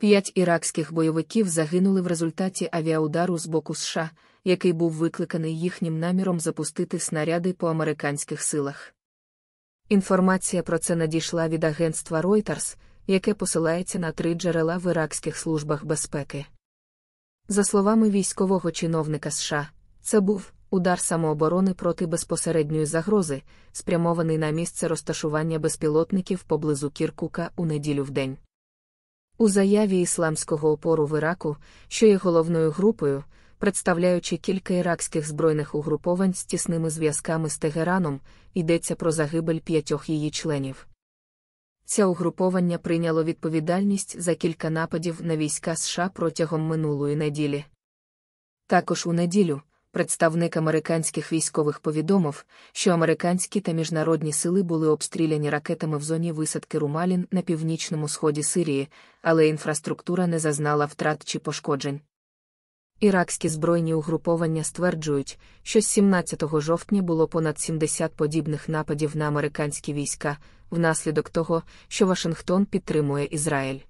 П'ять іракських бойовиків загинули в результаті авіаудару з боку США, який був викликаний їхнім наміром запустити снаряди по американських силах. Інформація про це надійшла від агентства Reuters, яке посилається на три джерела в іракських службах безпеки. За словами військового чиновника США, це був удар самооборони проти безпосередньої загрози, спрямований на місце розташування безпілотників поблизу Кіркука у неділю в день. У заяві ісламського опору в Іраку, що є головною групою, представляючи кілька іракських збройних угруповань з тісними зв'язками з Тегераном, йдеться про загибель п'ятьох її членів. Ця угруповання прийняло відповідальність за кілька нападів на війська США протягом минулої неділі. Також у неділю, представник американських військових повідомив, що американські та міжнародні сили були обстріляні ракетами в зоні висадки Румалін на північному сході Сирії, але інфраструктура не зазнала втрат чи пошкоджень. Іракські збройні угруповання стверджують, що з 17 жовтня було понад 70 подібних нападів на американські війська внаслідок того, що Вашингтон підтримує Ізраїль.